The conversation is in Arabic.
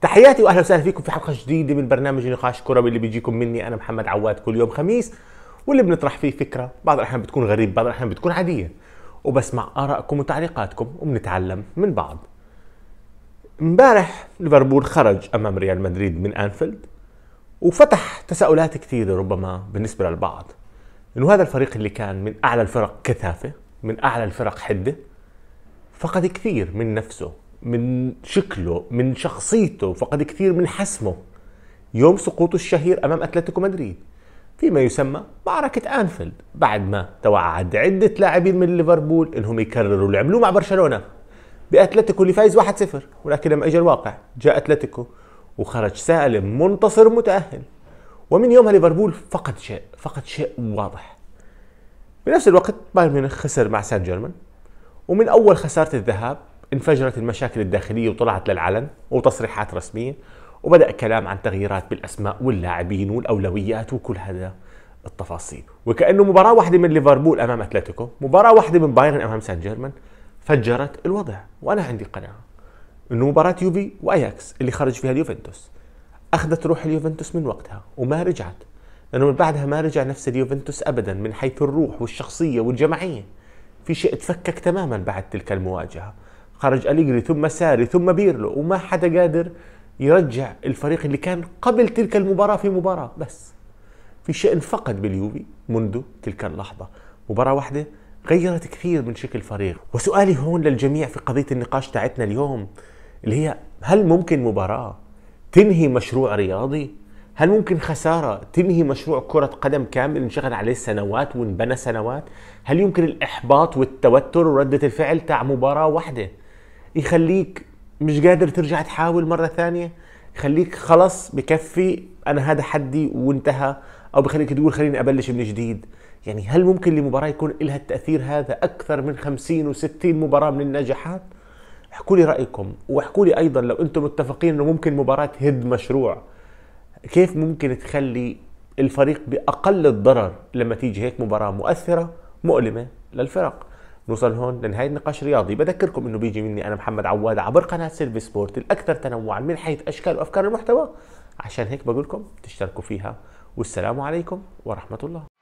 تحياتي واهلا وسهلا فيكم في حلقه جديده من برنامج نقاش كروي اللي بيجيكم مني انا محمد عواد كل يوم خميس واللي بنطرح فيه فكره بعض الاحيان بتكون غريبه بعض الاحيان بتكون عاديه وبسمع ارائكم وتعليقاتكم وبنتعلم من بعض امبارح ليفربول خرج امام ريال مدريد من انفيلد وفتح تساؤلات كثيره ربما بالنسبه للبعض انه هذا الفريق اللي كان من اعلى الفرق كثافه من اعلى الفرق حده فقد كثير من نفسه من شكله من شخصيته فقد كثير من حسمه يوم سقوطه الشهير أمام أتلتيكو مدريد فيما يسمى معركة أنفيلد بعد ما توعد عدة لاعبين من ليفربول إنهم يكرروا اللي عملوه مع برشلونة بأتلتيكو اللي فايز 1-0 ولكن لما إجا الواقع جاء أتلتيكو وخرج سالم منتصر متأهل ومن يومها ليفربول فقد شيء فقد شيء واضح بنفس الوقت بايرن ميونخ خسر مع سان جيرمان ومن أول خسارة الذهاب انفجرت المشاكل الداخلية وطلعت للعلن وتصريحات رسمية وبدأ كلام عن تغييرات بالأسماء واللاعبين والأولويات وكل هذا التفاصيل وكأنه مباراة واحدة من ليفربول أمام أتلتيكو مباراة واحدة من بايرن أمام سان جيرمان فجرت الوضع وأنا عندي قناعة أنه مباراة يوفي وأياكس اللي خرج فيها اليوفنتوس أخذت روح اليوفنتوس من وقتها وما رجعت لأنه من بعدها ما رجع نفس اليوفنتوس أبدا من حيث الروح والشخصية والجماعية في شيء تفكك تماما بعد تلك المواجهة خرج أليجري ثم ساري ثم بيرلو وما حدا قادر يرجع الفريق اللي كان قبل تلك المباراة في مباراة بس في شيء فقد باليوفي منذ تلك اللحظة مباراة واحدة غيرت كثير من شكل الفريق وسؤالي هون للجميع في قضية النقاش تاعتنا اليوم اللي هي هل ممكن مباراة تنهي مشروع رياضي؟ هل ممكن خسارة تنهي مشروع كرة قدم كامل انشغل عليه سنوات وانبنى سنوات؟ هل يمكن الإحباط والتوتر وردة الفعل تاع مباراة واحدة؟ يخليك مش قادر ترجع تحاول مره ثانيه يخليك خلص بكفي انا هذا حدي وانتهى او بخليك تقول خليني ابلش من جديد يعني هل ممكن لمباراه يكون لها التاثير هذا اكثر من 50 و60 مباراه من النجاحات احكوا لي رايكم واحكوا لي ايضا لو انتم متفقين انه ممكن مباراه هد مشروع كيف ممكن تخلي الفريق باقل الضرر لما تيجي هيك مباراه مؤثره مؤلمه للفرق نوصل هون لنهايه نقاش رياضي بذكركم انه بيجي مني انا محمد عواد عبر قناه سيرفي سبورت الاكثر تنوعا من حيث اشكال وافكار المحتوى عشان هيك بقولكم تشتركوا فيها والسلام عليكم ورحمه الله